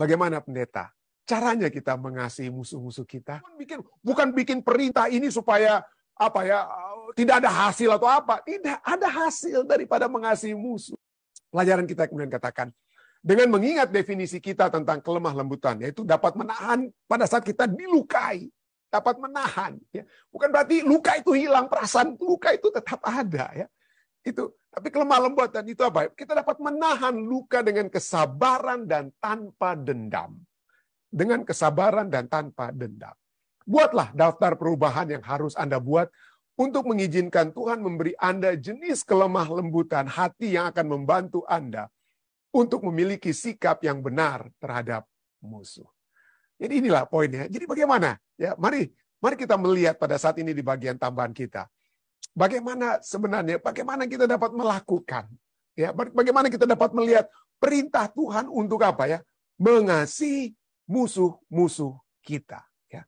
Bagaimana pendeta? Caranya kita mengasihi musuh-musuh kita. Bukan bikin, bukan bikin perintah ini supaya apa ya tidak ada hasil atau apa. Tidak ada hasil daripada mengasihi musuh. Pelajaran kita kemudian katakan, dengan mengingat definisi kita tentang kelemah lembutan, yaitu dapat menahan pada saat kita dilukai, dapat menahan. Ya. Bukan berarti luka itu hilang, perasaan luka itu tetap ada. Ya itu tapi kelemah lembutan itu apa? Kita dapat menahan luka dengan kesabaran dan tanpa dendam. Dengan kesabaran dan tanpa dendam. Buatlah daftar perubahan yang harus Anda buat untuk mengizinkan Tuhan memberi Anda jenis kelemah lembutan hati yang akan membantu Anda untuk memiliki sikap yang benar terhadap musuh. Jadi inilah poinnya. Jadi bagaimana? Ya, mari mari kita melihat pada saat ini di bagian tambahan kita Bagaimana sebenarnya? Bagaimana kita dapat melakukan? Ya, bagaimana kita dapat melihat perintah Tuhan untuk apa ya? Mengasihi musuh-musuh kita. Ya.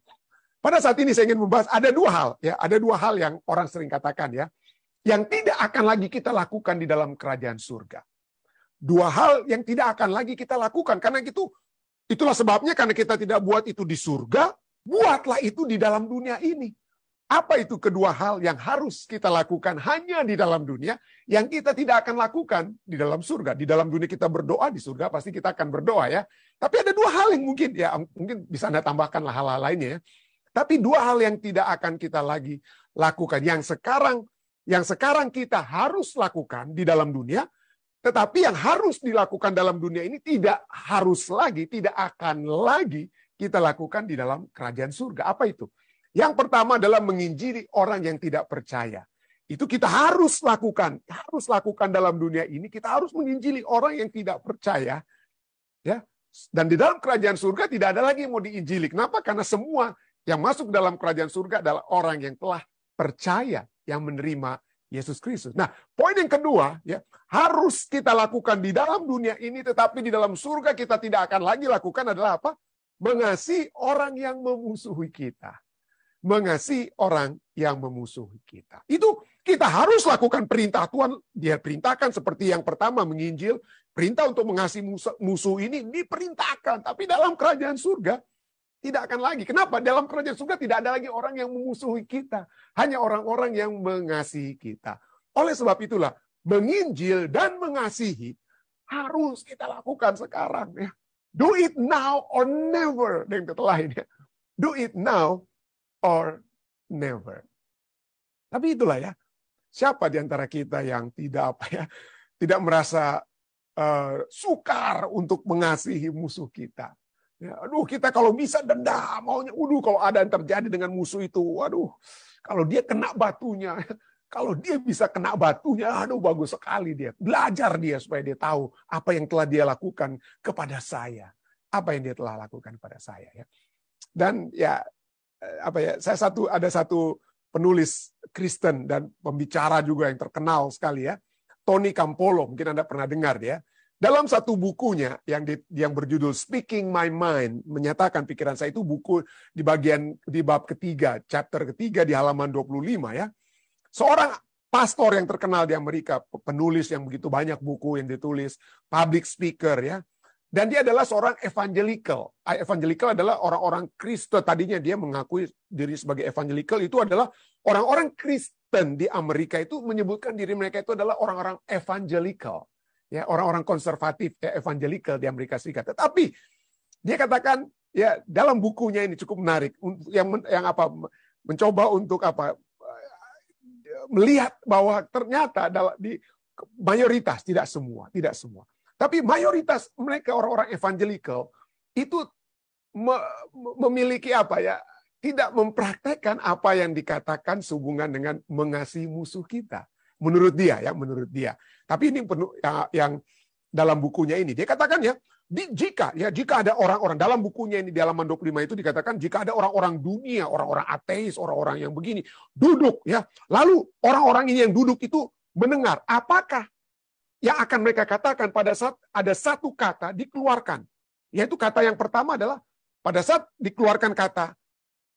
Pada saat ini saya ingin membahas ada dua hal ya, ada dua hal yang orang sering katakan ya, yang tidak akan lagi kita lakukan di dalam kerajaan surga. Dua hal yang tidak akan lagi kita lakukan karena itu itulah sebabnya karena kita tidak buat itu di surga, buatlah itu di dalam dunia ini. Apa itu kedua hal yang harus kita lakukan hanya di dalam dunia yang kita tidak akan lakukan di dalam surga? Di dalam dunia kita berdoa di surga pasti kita akan berdoa ya. Tapi ada dua hal yang mungkin ya mungkin bisa anda tambahkan hal-hal lainnya ya. Tapi dua hal yang tidak akan kita lagi lakukan yang sekarang yang sekarang kita harus lakukan di dalam dunia tetapi yang harus dilakukan dalam dunia ini tidak harus lagi, tidak akan lagi kita lakukan di dalam kerajaan surga. Apa itu? Yang pertama adalah menginjili orang yang tidak percaya. Itu kita harus lakukan, harus lakukan dalam dunia ini. Kita harus menginjili orang yang tidak percaya, ya. Dan di dalam kerajaan surga tidak ada lagi yang mau diinjili. Kenapa? Karena semua yang masuk dalam kerajaan surga adalah orang yang telah percaya, yang menerima Yesus Kristus. Nah, poin yang kedua, ya harus kita lakukan di dalam dunia ini, tetapi di dalam surga kita tidak akan lagi lakukan adalah apa? Mengasihi orang yang memusuhi kita mengasihi orang yang memusuhi kita. Itu kita harus lakukan perintah Tuhan. Dia perintahkan seperti yang pertama menginjil, perintah untuk mengasihi musuh ini diperintahkan. Tapi dalam kerajaan surga tidak akan lagi. Kenapa? Dalam kerajaan surga tidak ada lagi orang yang memusuhi kita. Hanya orang-orang yang mengasihi kita. Oleh sebab itulah menginjil dan mengasihi harus kita lakukan sekarang ya. Do it now or never. Dan kata lain ya. Do it now or never. Tapi itulah ya, siapa di antara kita yang tidak apa ya, tidak merasa uh, sukar untuk mengasihi musuh kita. Ya, aduh kita kalau bisa dendam, maunya, aduh kalau ada yang terjadi dengan musuh itu, waduh, kalau dia kena batunya, kalau dia bisa kena batunya, aduh bagus sekali dia. Belajar dia supaya dia tahu apa yang telah dia lakukan kepada saya, apa yang dia telah lakukan kepada saya. Ya. Dan ya Eh, apa ya saya satu ada satu penulis Kristen dan pembicara juga yang terkenal sekali ya Tony Campolo mungkin anda pernah dengar ya dalam satu bukunya yang di, yang berjudul Speaking My Mind menyatakan pikiran saya itu buku di bagian di bab ketiga chapter ketiga di halaman 25 ya seorang pastor yang terkenal di Amerika penulis yang begitu banyak buku yang ditulis public speaker ya dan dia adalah seorang evangelical. Ah, evangelical adalah orang-orang Kristen. Tadinya dia mengakui diri sebagai evangelical itu adalah orang-orang Kristen di Amerika itu menyebutkan diri mereka itu adalah orang-orang evangelical. Ya, orang-orang konservatif ya, evangelical di Amerika Serikat. Tetapi dia katakan ya dalam bukunya ini cukup menarik yang yang apa mencoba untuk apa melihat bahwa ternyata di mayoritas tidak semua, tidak semua tapi mayoritas mereka orang-orang evangelikal itu memiliki apa ya? Tidak mempraktekkan apa yang dikatakan sehubungan dengan mengasihi musuh kita. Menurut dia ya, menurut dia. Tapi ini penuh ya, yang dalam bukunya ini dia katakan ya, di, jika ya jika ada orang-orang dalam bukunya ini di halaman 25 itu dikatakan jika ada orang-orang dunia, orang-orang ateis, orang-orang yang begini duduk ya. Lalu orang-orang ini yang duduk itu mendengar apakah yang akan mereka katakan pada saat ada satu kata dikeluarkan. Yaitu kata yang pertama adalah pada saat dikeluarkan kata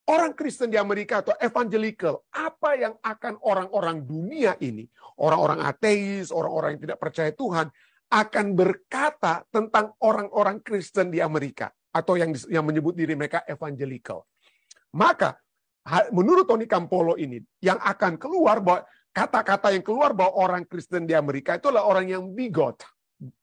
orang Kristen di Amerika atau evangelical, apa yang akan orang-orang dunia ini, orang-orang ateis, orang-orang yang tidak percaya Tuhan, akan berkata tentang orang-orang Kristen di Amerika atau yang yang menyebut diri mereka evangelical. Maka menurut Tony Campolo ini yang akan keluar bahwa kata-kata yang keluar bahwa orang Kristen di Amerika itu adalah orang yang bigot,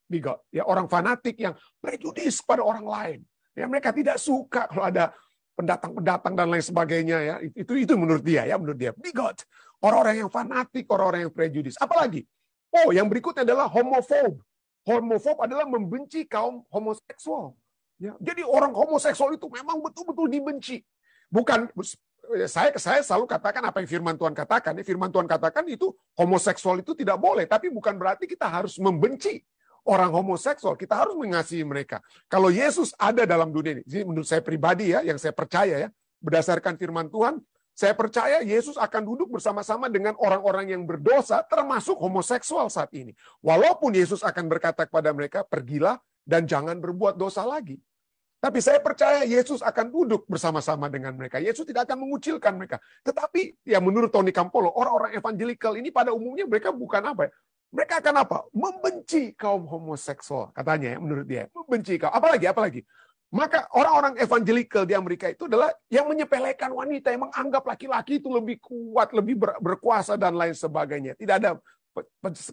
bigot, ya orang fanatik yang prejudis pada orang lain. Ya mereka tidak suka kalau ada pendatang-pendatang dan lain sebagainya ya. Itu itu menurut dia ya, menurut dia bigot. Orang-orang yang fanatik, orang-orang yang prejudis. Apalagi? Oh, yang berikutnya adalah homofob. Homofob adalah membenci kaum homoseksual. Ya. Jadi orang homoseksual itu memang betul-betul dibenci. Bukan Eh, saya saya selalu katakan apa yang firman Tuhan katakan. Firman Tuhan katakan itu homoseksual itu tidak boleh, tapi bukan berarti kita harus membenci orang homoseksual. Kita harus mengasihi mereka. Kalau Yesus ada dalam dunia ini, jadi menurut saya pribadi ya, yang saya percaya ya, berdasarkan firman Tuhan, saya percaya Yesus akan duduk bersama-sama dengan orang-orang yang berdosa, termasuk homoseksual saat ini. Walaupun Yesus akan berkata kepada mereka, pergilah dan jangan berbuat dosa lagi. Tapi saya percaya Yesus akan duduk bersama-sama dengan mereka. Yesus tidak akan mengucilkan mereka. Tetapi ya menurut Tony Campolo, orang-orang evangelical ini pada umumnya mereka bukan apa ya? Mereka akan apa? Membenci kaum homoseksual katanya ya menurut dia. Membenci kaum. Apalagi apalagi. Maka orang-orang evangelical di Amerika itu adalah yang menyepelekan wanita, yang menganggap laki-laki itu lebih kuat, lebih berkuasa dan lain sebagainya. Tidak ada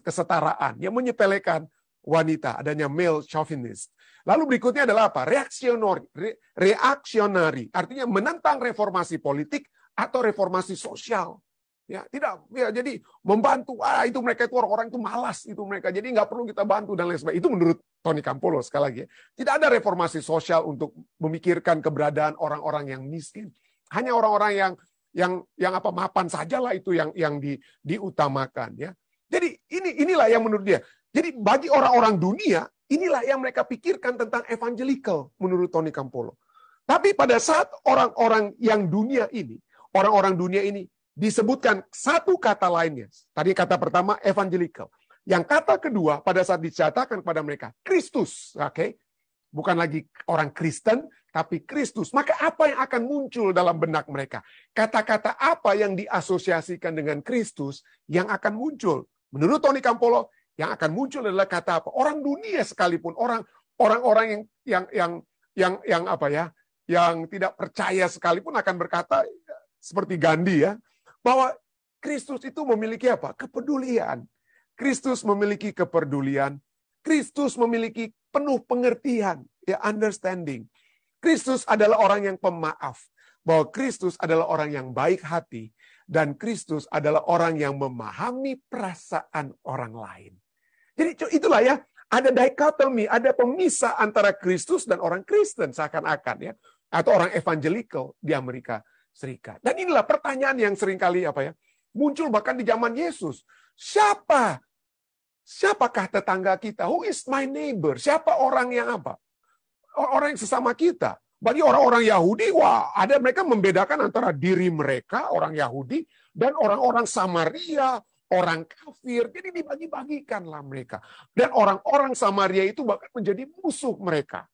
kesetaraan, yang menyepelekan wanita, adanya male chauvinist. Lalu berikutnya adalah apa? Reaksionari, re, reaksionari, artinya menentang reformasi politik atau reformasi sosial. Ya, tidak ya jadi membantu ah itu mereka itu orang-orang itu malas itu mereka. Jadi nggak perlu kita bantu dan lain sebagainya. Itu menurut Tony Campolo sekali lagi. Ya. Tidak ada reformasi sosial untuk memikirkan keberadaan orang-orang yang miskin. Hanya orang-orang yang yang yang apa mapan sajalah itu yang yang di diutamakan ya. Jadi ini inilah yang menurut dia jadi bagi orang-orang dunia, inilah yang mereka pikirkan tentang evangelical menurut Tony Campolo. Tapi pada saat orang-orang yang dunia ini, orang-orang dunia ini disebutkan satu kata lainnya. Tadi kata pertama evangelical. Yang kata kedua pada saat dicatatkan kepada mereka Kristus, oke? Okay? Bukan lagi orang Kristen, tapi Kristus. Maka apa yang akan muncul dalam benak mereka? Kata-kata apa yang diasosiasikan dengan Kristus yang akan muncul? Menurut Tony Campolo, yang akan muncul adalah kata apa? Orang dunia sekalipun orang orang-orang yang yang yang yang yang apa ya? Yang tidak percaya sekalipun akan berkata seperti Gandhi ya, bahwa Kristus itu memiliki apa? Kepedulian. Kristus memiliki kepedulian. Kristus memiliki penuh pengertian, ya understanding. Kristus adalah orang yang pemaaf, bahwa Kristus adalah orang yang baik hati, dan Kristus adalah orang yang memahami perasaan orang lain. Jadi itulah ya, ada dikotomi, ada pemisah antara Kristus dan orang Kristen seakan-akan ya. Atau orang evangelical di Amerika Serikat. Dan inilah pertanyaan yang seringkali apa ya, muncul bahkan di zaman Yesus. Siapa? Siapakah tetangga kita? Who is my neighbor? Siapa orang yang apa? Orang yang sesama kita. Bagi orang-orang Yahudi, wah, ada mereka membedakan antara diri mereka, orang Yahudi, dan orang-orang Samaria, orang kafir. Jadi dibagi-bagikanlah mereka. Dan orang-orang Samaria itu bahkan menjadi musuh mereka.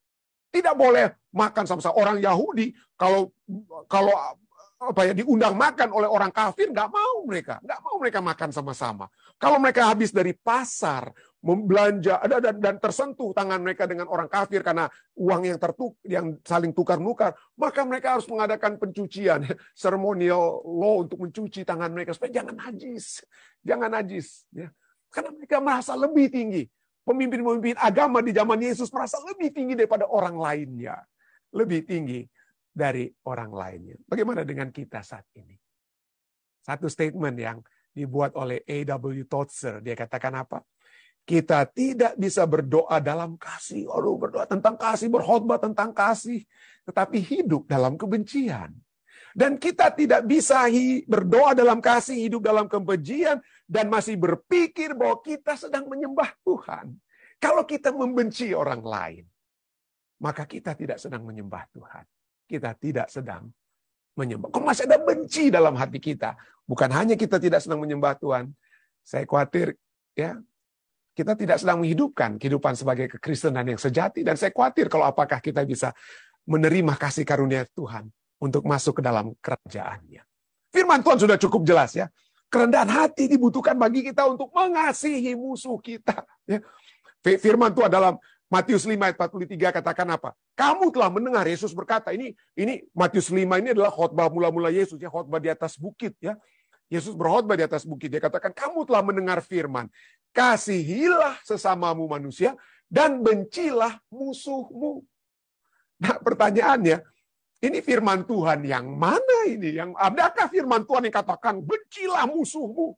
Tidak boleh makan sama, -sama. orang Yahudi kalau kalau apa ya diundang makan oleh orang kafir nggak mau mereka nggak mau mereka makan sama-sama kalau mereka habis dari pasar membelanja dan, dan tersentuh tangan mereka dengan orang kafir karena uang yang tertuk yang saling tukar-nukar, maka mereka harus mengadakan pencucian, seremonial law untuk mencuci tangan mereka supaya jangan najis. Jangan najis ya. Karena mereka merasa lebih tinggi. Pemimpin-pemimpin agama di zaman Yesus merasa lebih tinggi daripada orang lainnya. Lebih tinggi dari orang lainnya. Bagaimana dengan kita saat ini? Satu statement yang dibuat oleh A.W. Tozer. Dia katakan apa? kita tidak bisa berdoa dalam kasih. Aduh, berdoa tentang kasih, berkhotbah tentang kasih, tetapi hidup dalam kebencian. Dan kita tidak bisa berdoa dalam kasih, hidup dalam kebencian, dan masih berpikir bahwa kita sedang menyembah Tuhan. Kalau kita membenci orang lain, maka kita tidak sedang menyembah Tuhan. Kita tidak sedang menyembah. Kok masih ada benci dalam hati kita? Bukan hanya kita tidak sedang menyembah Tuhan. Saya khawatir ya kita tidak sedang menghidupkan kehidupan sebagai kekristenan yang sejati dan saya khawatir kalau apakah kita bisa menerima kasih karunia Tuhan untuk masuk ke dalam kerajaannya. Firman Tuhan sudah cukup jelas ya. Kerendahan hati dibutuhkan bagi kita untuk mengasihi musuh kita. Ya. Firman Tuhan dalam Matius 5 ayat 43 katakan apa? Kamu telah mendengar Yesus berkata, ini ini Matius 5 ini adalah khotbah mula-mula Yesus ya, khotbah di atas bukit ya. Yesus berkhotbah di atas bukit. Dia katakan, kamu telah mendengar firman. Kasihilah sesamamu manusia dan bencilah musuhmu. Nah pertanyaannya, ini firman Tuhan yang mana ini? Yang adakah firman Tuhan yang katakan bencilah musuhmu?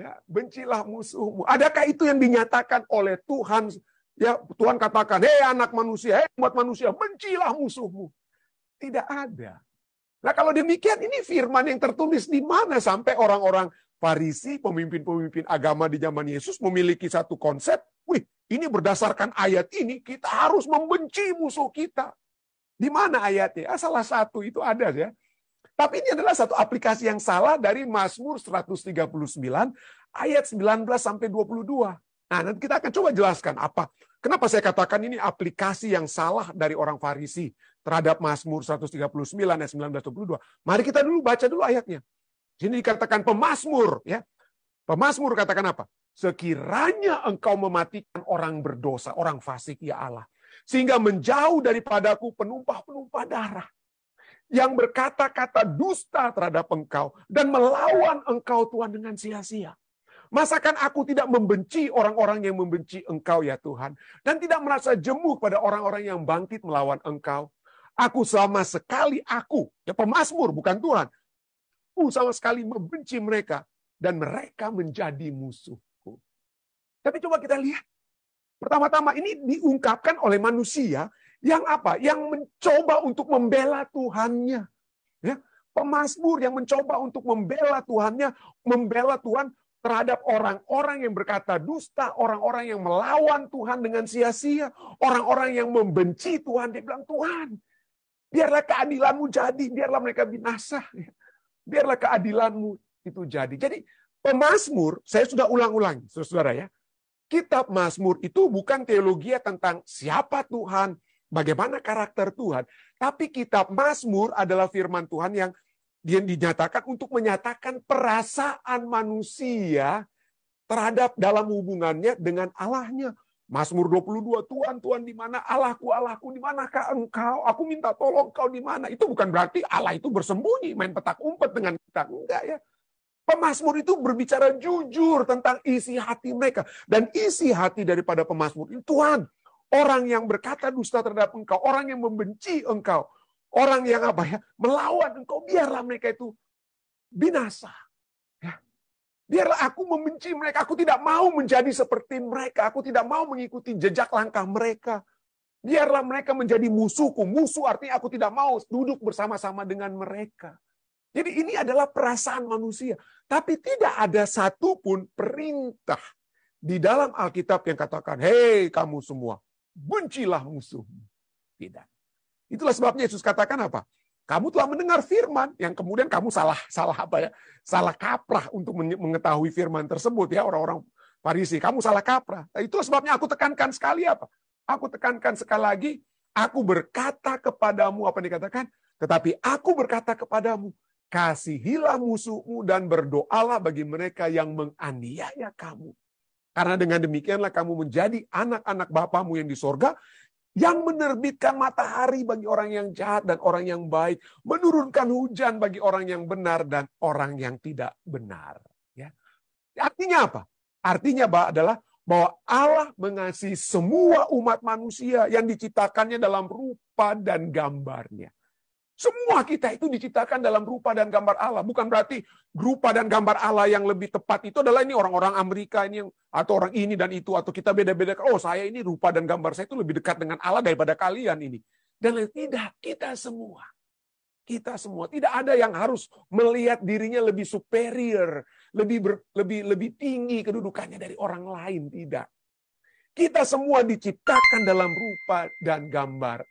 Ya, bencilah musuhmu. Adakah itu yang dinyatakan oleh Tuhan? Ya, Tuhan katakan, "Hei anak manusia, hei umat manusia, bencilah musuhmu." Tidak ada. Nah kalau demikian ini firman yang tertulis di mana sampai orang-orang Farisi, pemimpin-pemimpin agama di zaman Yesus memiliki satu konsep, wih ini berdasarkan ayat ini kita harus membenci musuh kita. Di mana ayatnya? Ah, salah satu itu ada ya. Tapi ini adalah satu aplikasi yang salah dari Mazmur 139 ayat 19 sampai 22. Nah, nanti kita akan coba jelaskan apa. Kenapa saya katakan ini aplikasi yang salah dari orang Farisi terhadap Mazmur 139 ayat 1922. Mari kita dulu baca dulu ayatnya. Sini dikatakan pemazmur ya. Pemazmur katakan apa? Sekiranya engkau mematikan orang berdosa, orang fasik ya Allah, sehingga menjauh daripadaku penumpah-penumpah darah yang berkata-kata dusta terhadap engkau dan melawan engkau Tuhan dengan sia-sia. Masakan aku tidak membenci orang-orang yang membenci engkau ya Tuhan. Dan tidak merasa jemu pada orang-orang yang bangkit melawan engkau. Aku sama sekali aku, ya pemasmur bukan Tuhan. Aku sama sekali membenci mereka dan mereka menjadi musuhku. Tapi coba kita lihat. Pertama-tama ini diungkapkan oleh manusia yang apa? Yang mencoba untuk membela Tuhannya. Ya, pemasmur yang mencoba untuk membela Tuhannya, membela Tuhan terhadap orang-orang yang berkata dusta, orang-orang yang melawan Tuhan dengan sia-sia, orang-orang yang membenci Tuhan. Dia bilang, Tuhan, Biarlah keadilanmu jadi, biarlah mereka binasa. Ya. Biarlah keadilanmu itu jadi. Jadi pemazmur, saya sudah ulang-ulang, saudara ya. Kitab Mazmur itu bukan teologi tentang siapa Tuhan, bagaimana karakter Tuhan, tapi kitab Mazmur adalah firman Tuhan yang yang dinyatakan untuk menyatakan perasaan manusia terhadap dalam hubungannya dengan Allahnya. Mazmur 22, Tuhan, Tuhan di mana Allahku, Allahku di manakah engkau? Aku minta tolong kau di mana? Itu bukan berarti Allah itu bersembunyi, main petak umpet dengan kita. Enggak ya. Pemasmur itu berbicara jujur tentang isi hati mereka. Dan isi hati daripada pemasmur itu Tuhan. Orang yang berkata dusta terhadap engkau, orang yang membenci engkau, orang yang apa ya, melawan engkau, biarlah mereka itu binasa. Biarlah aku membenci mereka. Aku tidak mau menjadi seperti mereka. Aku tidak mau mengikuti jejak langkah mereka. Biarlah mereka menjadi musuhku. Musuh artinya aku tidak mau duduk bersama-sama dengan mereka. Jadi ini adalah perasaan manusia. Tapi tidak ada satupun perintah di dalam Alkitab yang katakan, hei kamu semua, bencilah musuh Tidak. Itulah sebabnya Yesus katakan apa? kamu telah mendengar firman yang kemudian kamu salah salah apa ya? Salah kaprah untuk mengetahui firman tersebut ya orang-orang Farisi. Kamu salah kaprah. Nah, itu sebabnya aku tekankan sekali apa? Aku tekankan sekali lagi, aku berkata kepadamu apa yang dikatakan? Tetapi aku berkata kepadamu, kasihilah musuhmu dan berdoalah bagi mereka yang menganiaya kamu. Karena dengan demikianlah kamu menjadi anak-anak Bapamu yang di sorga, yang menerbitkan matahari bagi orang yang jahat dan orang yang baik, menurunkan hujan bagi orang yang benar dan orang yang tidak benar. Ya. Artinya apa? Artinya adalah bahwa Allah mengasihi semua umat manusia yang diciptakannya dalam rupa dan gambarnya. Semua kita itu diciptakan dalam rupa dan gambar Allah. Bukan berarti rupa dan gambar Allah yang lebih tepat itu adalah ini orang-orang Amerika ini atau orang ini dan itu atau kita beda-beda. Oh saya ini rupa dan gambar saya itu lebih dekat dengan Allah daripada kalian ini. Dan tidak kita semua. Kita semua tidak ada yang harus melihat dirinya lebih superior, lebih ber, lebih lebih tinggi kedudukannya dari orang lain tidak. Kita semua diciptakan dalam rupa dan gambar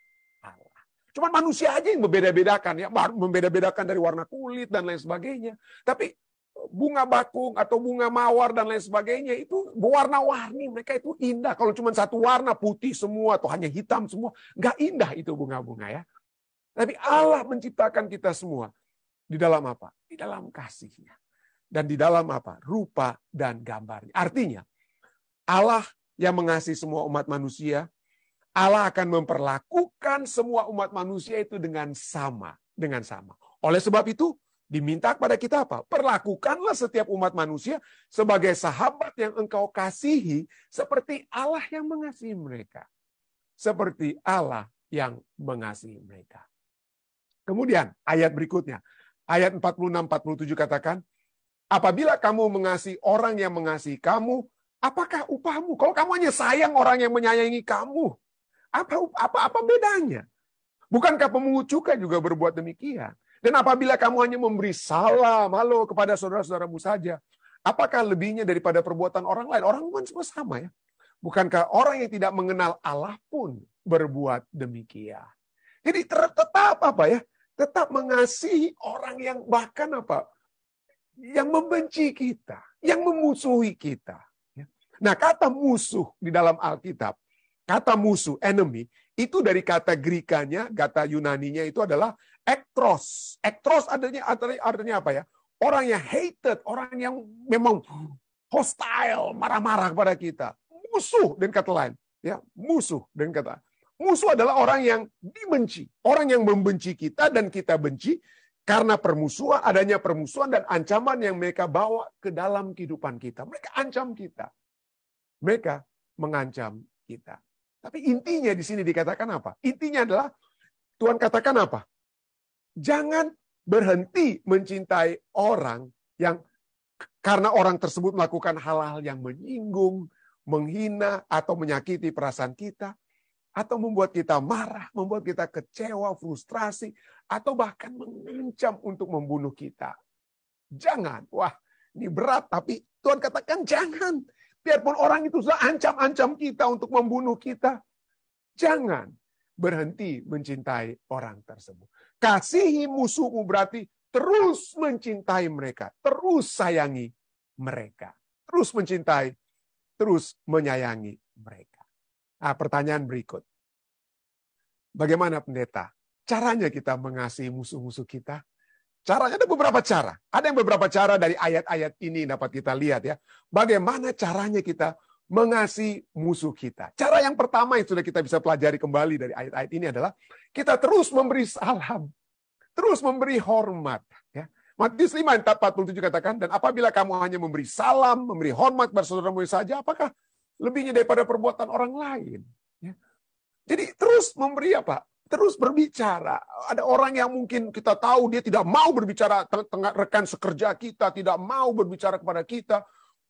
cuma manusia aja yang membeda-bedakan ya, membeda-bedakan dari warna kulit dan lain sebagainya. Tapi bunga bakung atau bunga mawar dan lain sebagainya itu berwarna-warni mereka itu indah kalau cuma satu warna putih semua atau hanya hitam semua nggak indah itu bunga-bunga ya tapi Allah menciptakan kita semua di dalam apa di dalam kasihnya dan di dalam apa rupa dan gambarnya artinya Allah yang mengasihi semua umat manusia Allah akan memperlakukan semua umat manusia itu dengan sama, dengan sama. Oleh sebab itu, diminta kepada kita apa? Perlakukanlah setiap umat manusia sebagai sahabat yang engkau kasihi seperti Allah yang mengasihi mereka. Seperti Allah yang mengasihi mereka. Kemudian ayat berikutnya, ayat 46 47 katakan, apabila kamu mengasihi orang yang mengasihi kamu, apakah upahmu? Kalau kamu hanya sayang orang yang menyayangi kamu, apa apa apa bedanya? Bukankah pemungut cukai juga berbuat demikian? Dan apabila kamu hanya memberi salam, halo kepada saudara-saudaramu saja, apakah lebihnya daripada perbuatan orang lain? Orang bukan semua sama ya. Bukankah orang yang tidak mengenal Allah pun berbuat demikian? Jadi tetap apa ya? Tetap mengasihi orang yang bahkan apa? Yang membenci kita, yang memusuhi kita. Ya. Nah kata musuh di dalam Alkitab kata musuh, enemy, itu dari kata Grikanya, kata Yunani-nya itu adalah ektros. Ektros adanya artinya, artinya apa ya? Orang yang hated, orang yang memang hostile, marah-marah kepada kita. Musuh dan kata lain, ya, musuh dan kata. Musuh adalah orang yang dibenci, orang yang membenci kita dan kita benci karena permusuhan, adanya permusuhan dan ancaman yang mereka bawa ke dalam kehidupan kita. Mereka ancam kita. Mereka mengancam kita. Tapi intinya di sini dikatakan apa? Intinya adalah Tuhan katakan apa? Jangan berhenti mencintai orang yang karena orang tersebut melakukan hal-hal yang menyinggung, menghina atau menyakiti perasaan kita atau membuat kita marah, membuat kita kecewa, frustrasi atau bahkan mengancam untuk membunuh kita. Jangan. Wah, ini berat tapi Tuhan katakan jangan. Biarpun orang itu sudah ancam-ancam kita untuk membunuh kita. Jangan berhenti mencintai orang tersebut. Kasihi musuhmu berarti terus mencintai mereka. Terus sayangi mereka. Terus mencintai, terus menyayangi mereka. Nah, pertanyaan berikut. Bagaimana pendeta? Caranya kita mengasihi musuh-musuh kita? Caranya ada beberapa cara. Ada yang beberapa cara dari ayat-ayat ini dapat kita lihat ya. Bagaimana caranya kita mengasihi musuh kita. Cara yang pertama yang sudah kita bisa pelajari kembali dari ayat-ayat ini adalah kita terus memberi salam, terus memberi hormat ya. Matius 5 ayat 47 katakan dan apabila kamu hanya memberi salam, memberi hormat kepada saudaramu saja, apakah lebihnya daripada perbuatan orang lain? Ya. Jadi terus memberi apa? terus berbicara. Ada orang yang mungkin kita tahu dia tidak mau berbicara tengah rekan sekerja kita, tidak mau berbicara kepada kita,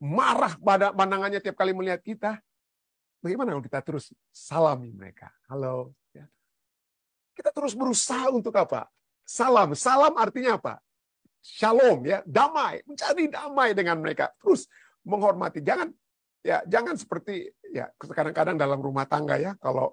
marah pada pandangannya tiap kali melihat kita. Bagaimana kalau kita terus salami mereka? Halo. Ya. Kita terus berusaha untuk apa? Salam. Salam artinya apa? Shalom ya, damai. Mencari damai dengan mereka. Terus menghormati. Jangan ya jangan seperti ya kadang-kadang dalam rumah tangga ya kalau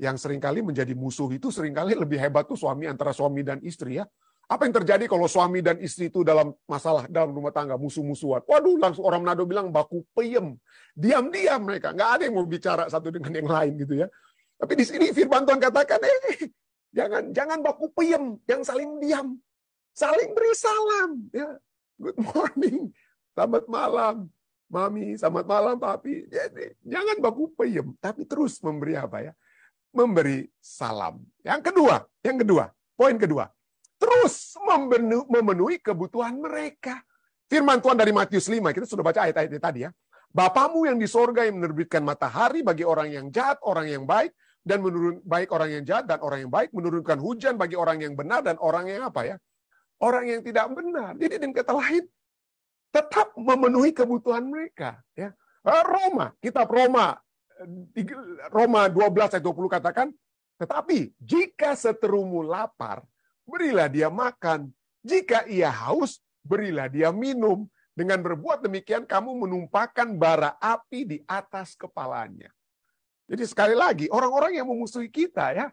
yang seringkali menjadi musuh itu seringkali lebih hebat tuh suami antara suami dan istri ya. Apa yang terjadi kalau suami dan istri itu dalam masalah dalam rumah tangga musuh-musuhan? Waduh, langsung orang Manado bilang baku peyem, diam-diam mereka, nggak ada yang mau bicara satu dengan yang lain gitu ya. Tapi di sini Firman Tuhan katakan, eh jangan jangan baku peyem, yang saling diam, saling beri salam ya. Good morning, selamat malam, mami, selamat malam papi. Jadi jangan baku peyem, tapi terus memberi apa ya? memberi salam. Yang kedua, yang kedua, poin kedua, terus memenuhi kebutuhan mereka. Firman Tuhan dari Matius 5, kita sudah baca ayat-ayat tadi ya. Bapamu yang di sorga yang menerbitkan matahari bagi orang yang jahat, orang yang baik, dan menurun baik orang yang jahat dan orang yang baik, menurunkan hujan bagi orang yang benar dan orang yang apa ya? Orang yang tidak benar. Jadi dengan kata lain, tetap memenuhi kebutuhan mereka. Ya. Eh, Roma, kitab Roma Roma 12 ayat 20 katakan, tetapi jika seterumu lapar, berilah dia makan. Jika ia haus, berilah dia minum. Dengan berbuat demikian, kamu menumpahkan bara api di atas kepalanya. Jadi sekali lagi, orang-orang yang memusuhi kita ya,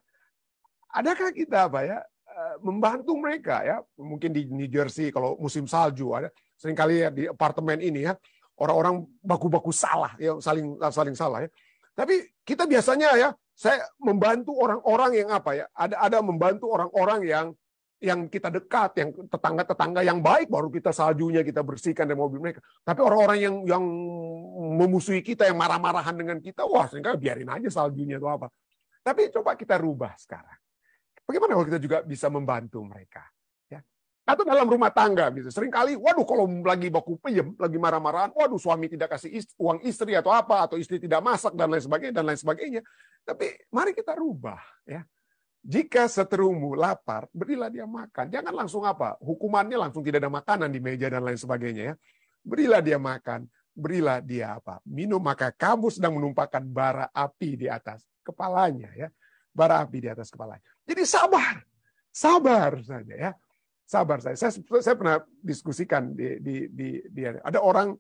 adakah kita apa ya, eh, membantu mereka ya mungkin di New Jersey kalau musim salju ada seringkali ya di apartemen ini ya orang-orang baku-baku salah ya saling saling salah ya tapi kita biasanya ya, saya membantu orang-orang yang apa ya? Ada ada membantu orang-orang yang yang kita dekat, yang tetangga-tetangga yang baik baru kita saljunya kita bersihkan dari mobil mereka. Tapi orang-orang yang yang memusuhi kita, yang marah-marahan dengan kita, wah sehingga biarin aja saljunya itu apa. Tapi coba kita rubah sekarang. Bagaimana kalau kita juga bisa membantu mereka? atau dalam rumah tangga gitu. kali waduh kalau lagi baku peyem, lagi marah-marahan, waduh suami tidak kasih istri, uang istri atau apa, atau istri tidak masak dan lain sebagainya dan lain sebagainya. Tapi mari kita rubah ya. Jika seterumu lapar, berilah dia makan. Jangan langsung apa? Hukumannya langsung tidak ada makanan di meja dan lain sebagainya ya. Berilah dia makan, berilah dia apa? Minum maka kamu sedang menumpahkan bara api di atas kepalanya ya. Bara api di atas kepalanya. Jadi sabar. Sabar saja ya sabar saya. Saya, saya pernah diskusikan di, di, di, di ada orang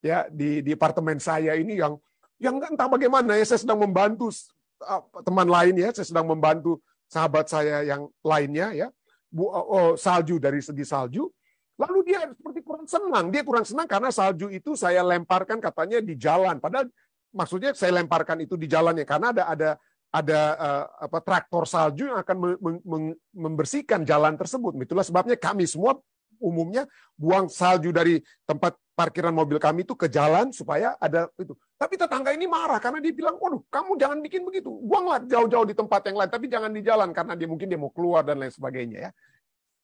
ya di, di apartemen saya ini yang yang entah bagaimana ya saya sedang membantu ah, teman lain ya, saya sedang membantu sahabat saya yang lainnya ya, bu, oh, oh, salju dari segi salju. Lalu dia seperti kurang senang, dia kurang senang karena salju itu saya lemparkan katanya di jalan, padahal maksudnya saya lemparkan itu di jalannya karena ada ada ada uh, apa traktor salju yang akan meng, meng, membersihkan jalan tersebut. Itulah sebabnya kami semua umumnya buang salju dari tempat parkiran mobil kami itu ke jalan supaya ada itu. Tapi tetangga ini marah karena dia bilang, "Waduh, kamu jangan bikin begitu. Buanglah jauh-jauh di tempat yang lain, tapi jangan di jalan karena dia mungkin dia mau keluar dan lain sebagainya ya."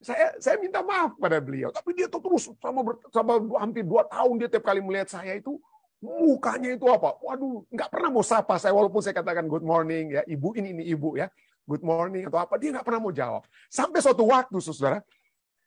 Saya saya minta maaf pada beliau, tapi dia tuh terus sama, sama hampir dua tahun dia tiap kali melihat saya itu mukanya itu apa? Waduh, nggak pernah mau sapa saya walaupun saya katakan good morning ya ibu ini ini ibu ya good morning atau apa dia nggak pernah mau jawab. Sampai suatu waktu saudara,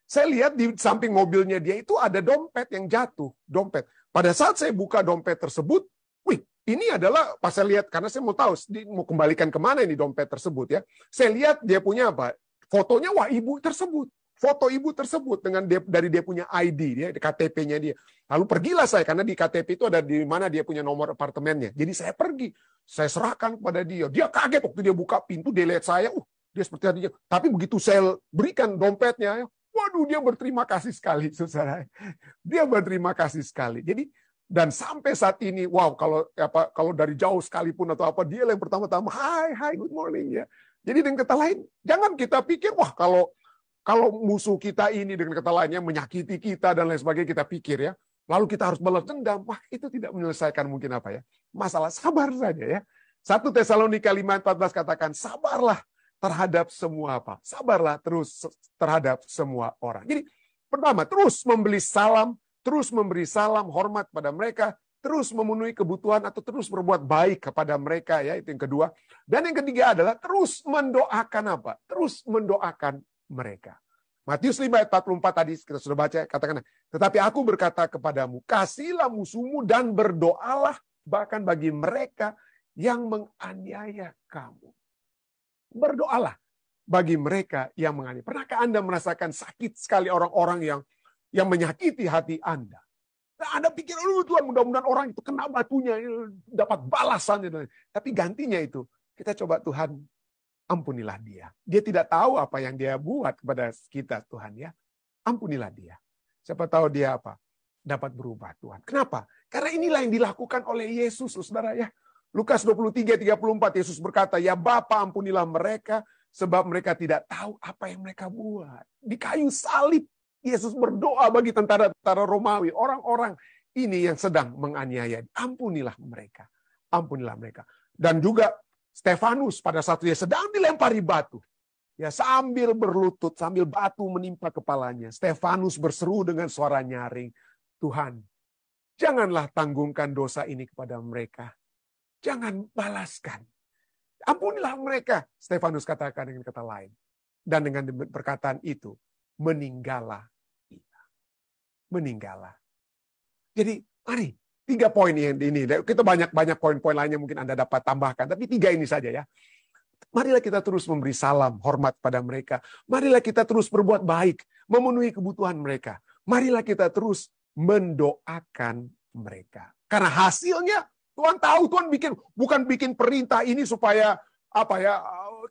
saya lihat di samping mobilnya dia itu ada dompet yang jatuh dompet. Pada saat saya buka dompet tersebut, wih ini adalah pas saya lihat karena saya mau tahu mau kembalikan kemana ini dompet tersebut ya. Saya lihat dia punya apa? Fotonya wah ibu tersebut foto ibu tersebut dengan dia, dari dia punya ID dia KTP-nya dia. Lalu pergilah saya karena di KTP itu ada di mana dia punya nomor apartemennya. Jadi saya pergi, saya serahkan kepada dia. Dia kaget waktu dia buka pintu, dia lihat saya, uh, dia seperti tadinya. Tapi begitu saya berikan dompetnya, waduh dia berterima kasih sekali, saudara. Dia berterima kasih sekali. Jadi dan sampai saat ini, wow, kalau apa kalau dari jauh sekalipun atau apa dia yang pertama-tama, hai, hai, good morning ya. Jadi dengan kata lain, jangan kita pikir wah kalau kalau musuh kita ini dengan kata lainnya menyakiti kita dan lain sebagainya kita pikir ya. Lalu kita harus balas dendam. Wah itu tidak menyelesaikan mungkin apa ya. Masalah sabar saja ya. 1 Tesalonika 5:14 katakan sabarlah terhadap semua apa? Sabarlah terus terhadap semua orang. Jadi pertama terus membeli salam, terus memberi salam hormat pada mereka, terus memenuhi kebutuhan atau terus berbuat baik kepada mereka ya, itu yang kedua. Dan yang ketiga adalah terus mendoakan apa? Terus mendoakan mereka. Matius 5 ayat 44 tadi kita sudah baca, katakan, tetapi aku berkata kepadamu, kasihlah musuhmu dan berdoalah bahkan bagi mereka yang menganiaya kamu. Berdoalah bagi mereka yang menganiaya. Pernahkah Anda merasakan sakit sekali orang-orang yang yang menyakiti hati Anda? Nah, anda pikir, oh Tuhan mudah-mudahan orang itu kena batunya, dapat balasannya. Tapi gantinya itu, kita coba Tuhan ampunilah dia. Dia tidak tahu apa yang dia buat kepada kita Tuhan ya. Ampunilah dia. Siapa tahu dia apa? Dapat berubah Tuhan. Kenapa? Karena inilah yang dilakukan oleh Yesus, saudara ya. Lukas 23, 34, Yesus berkata, Ya Bapa ampunilah mereka, sebab mereka tidak tahu apa yang mereka buat. Di kayu salib, Yesus berdoa bagi tentara-tentara Romawi, orang-orang ini yang sedang menganiaya. Ampunilah mereka. Ampunilah mereka. Dan juga Stefanus pada saat dia sedang dilempari batu. Ya sambil berlutut, sambil batu menimpa kepalanya. Stefanus berseru dengan suara nyaring. Tuhan, janganlah tanggungkan dosa ini kepada mereka. Jangan balaskan. Ampunilah mereka. Stefanus katakan dengan kata lain. Dan dengan perkataan itu, meninggallah kita. Meninggallah. Jadi mari Tiga poin ini. Kita banyak-banyak poin-poin lainnya mungkin Anda dapat tambahkan. Tapi tiga ini saja ya. Marilah kita terus memberi salam, hormat pada mereka. Marilah kita terus berbuat baik, memenuhi kebutuhan mereka. Marilah kita terus mendoakan mereka. Karena hasilnya Tuhan tahu, Tuhan bikin bukan bikin perintah ini supaya apa ya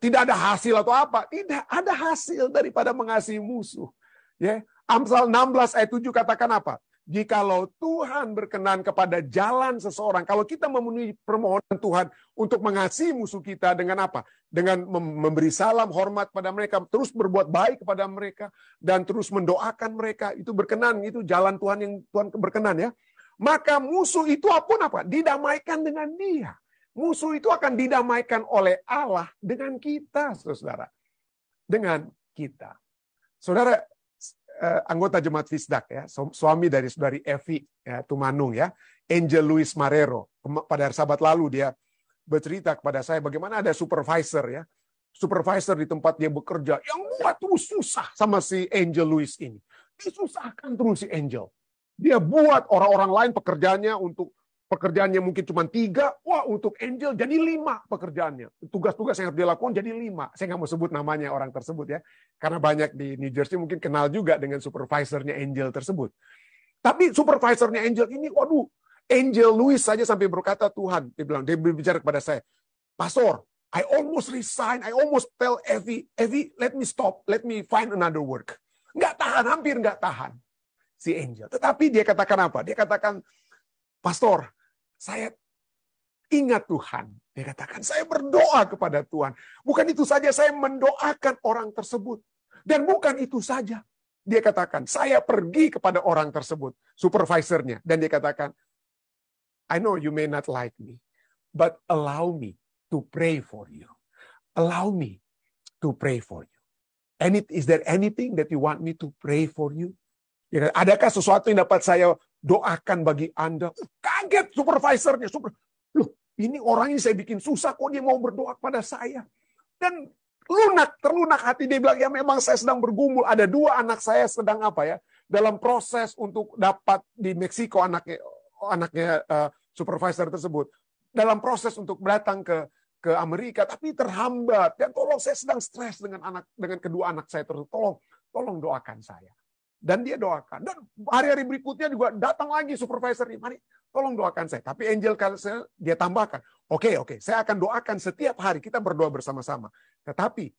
tidak ada hasil atau apa. Tidak ada hasil daripada mengasihi musuh. Ya, Amsal 16 ayat 7 katakan apa? jikalau Tuhan berkenan kepada jalan seseorang, kalau kita memenuhi permohonan Tuhan untuk mengasihi musuh kita dengan apa? Dengan memberi salam hormat pada mereka, terus berbuat baik kepada mereka, dan terus mendoakan mereka, itu berkenan, itu jalan Tuhan yang Tuhan berkenan ya. Maka musuh itu apun apa? Didamaikan dengan dia. Musuh itu akan didamaikan oleh Allah dengan kita, saudara. Dengan kita. Saudara, uh, anggota jemaat Fisdak ya, suami dari saudari Evi ya, Tumanung ya, Angel Luis Marero Pada hari Sabat lalu dia bercerita kepada saya bagaimana ada supervisor ya, supervisor di tempat dia bekerja yang buat terus susah sama si Angel Luis ini. Disusahkan terus si Angel. Dia buat orang-orang lain pekerjaannya untuk pekerjaannya mungkin cuma tiga, wah untuk Angel jadi lima pekerjaannya. Tugas-tugas yang harus dia lakukan jadi lima. Saya nggak mau sebut namanya orang tersebut ya, karena banyak di New Jersey mungkin kenal juga dengan supervisornya Angel tersebut. Tapi supervisornya Angel ini, waduh, Angel Louis saja sampai berkata Tuhan, dia bilang, dia berbicara kepada saya, Pastor, I almost resign, I almost tell Evie, Evie, let me stop, let me find another work. Nggak tahan, hampir nggak tahan si Angel. Tetapi dia katakan apa? Dia katakan, pastor, saya ingat Tuhan. Dia katakan, saya berdoa kepada Tuhan. Bukan itu saja, saya mendoakan orang tersebut. Dan bukan itu saja. Dia katakan, saya pergi kepada orang tersebut, supervisornya. Dan dia katakan, I know you may not like me, but allow me to pray for you. Allow me to pray for you. it, is there anything that you want me to pray for you? adakah sesuatu yang dapat saya doakan bagi Anda. Uh, kaget supervisornya. Super, Loh, ini orang ini saya bikin susah kok dia mau berdoa kepada saya. Dan lunak, terlunak hati dia bilang, ya memang saya sedang bergumul. Ada dua anak saya sedang apa ya, dalam proses untuk dapat di Meksiko anaknya anaknya uh, supervisor tersebut dalam proses untuk datang ke ke Amerika tapi terhambat dan tolong saya sedang stres dengan anak dengan kedua anak saya terus tolong tolong doakan saya dan dia doakan. Dan hari-hari berikutnya juga datang lagi supervisor ini, mari tolong doakan saya. Tapi angel saya dia tambahkan, oke okay, oke, okay, saya akan doakan setiap hari kita berdoa bersama-sama. Tetapi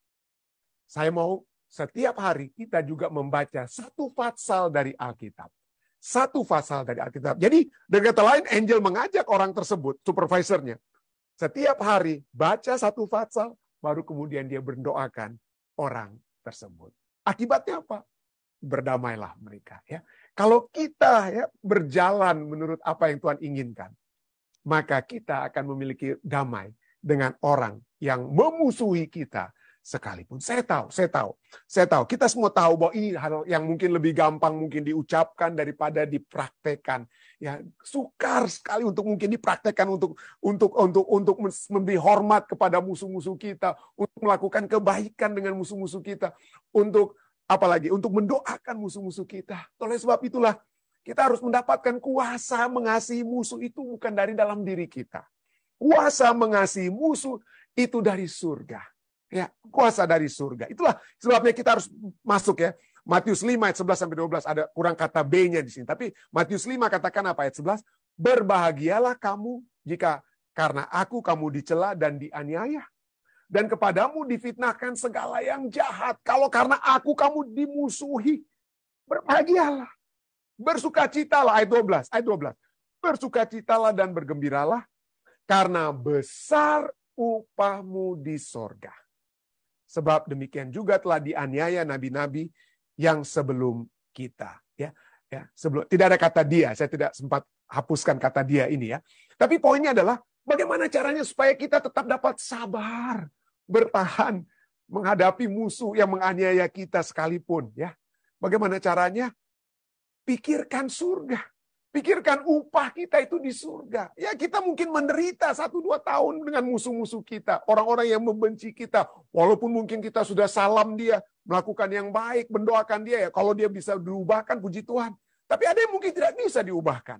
saya mau setiap hari kita juga membaca satu pasal dari Alkitab. Satu pasal dari Alkitab. Jadi dengan kata lain angel mengajak orang tersebut, supervisornya, setiap hari baca satu pasal, baru kemudian dia berdoakan orang tersebut. Akibatnya apa? berdamailah mereka ya. Kalau kita ya berjalan menurut apa yang Tuhan inginkan, maka kita akan memiliki damai dengan orang yang memusuhi kita sekalipun. Saya tahu, saya tahu, saya tahu. Kita semua tahu bahwa ini hal yang mungkin lebih gampang mungkin diucapkan daripada dipraktekkan. Ya, sukar sekali untuk mungkin dipraktekkan untuk untuk untuk untuk memberi hormat kepada musuh-musuh kita, untuk melakukan kebaikan dengan musuh-musuh kita, untuk apalagi untuk mendoakan musuh-musuh kita. Oleh sebab itulah kita harus mendapatkan kuasa mengasihi musuh itu bukan dari dalam diri kita. Kuasa mengasihi musuh itu dari surga. Ya, kuasa dari surga. Itulah sebabnya kita harus masuk ya. Matius 5 ayat 11 sampai 12 ada kurang kata B-nya di sini. Tapi Matius 5 katakan apa ayat 11? Berbahagialah kamu jika karena aku kamu dicela dan dianiaya dan kepadamu difitnahkan segala yang jahat. Kalau karena aku kamu dimusuhi, berbahagialah. Bersukacitalah ayat 12, ayat 12. Bersukacitalah dan bergembiralah karena besar upahmu di sorga. Sebab demikian juga telah dianiaya nabi-nabi yang sebelum kita, ya. Ya, sebelum tidak ada kata dia, saya tidak sempat hapuskan kata dia ini ya. Tapi poinnya adalah Bagaimana caranya supaya kita tetap dapat sabar, bertahan menghadapi musuh yang menganiaya kita sekalipun ya. Bagaimana caranya? Pikirkan surga. Pikirkan upah kita itu di surga. Ya kita mungkin menderita satu dua tahun dengan musuh-musuh kita. Orang-orang yang membenci kita. Walaupun mungkin kita sudah salam dia. Melakukan yang baik, mendoakan dia ya. Kalau dia bisa diubahkan puji Tuhan. Tapi ada yang mungkin tidak bisa diubahkan.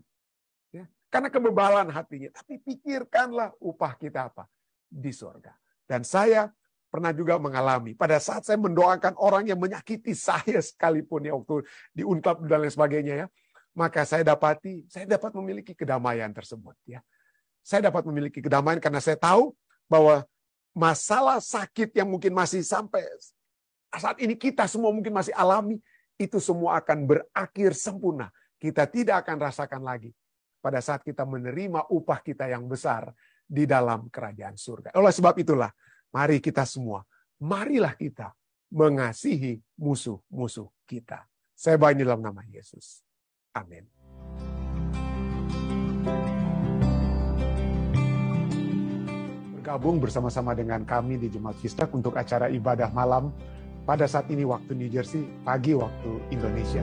Karena kebebalan hatinya. Tapi pikirkanlah upah kita apa? Di sorga. Dan saya pernah juga mengalami. Pada saat saya mendoakan orang yang menyakiti saya sekalipun ya waktu diungkap dan lain sebagainya ya, maka saya dapati saya dapat memiliki kedamaian tersebut ya. Saya dapat memiliki kedamaian karena saya tahu bahwa masalah sakit yang mungkin masih sampai saat ini kita semua mungkin masih alami itu semua akan berakhir sempurna. Kita tidak akan rasakan lagi pada saat kita menerima upah kita yang besar di dalam kerajaan surga. Oleh sebab itulah, mari kita semua, marilah kita mengasihi musuh-musuh kita. Saya ini dalam nama Yesus. Amin. Bergabung bersama-sama dengan kami di Jemaat Kistak untuk acara ibadah malam pada saat ini waktu New Jersey, pagi waktu Indonesia.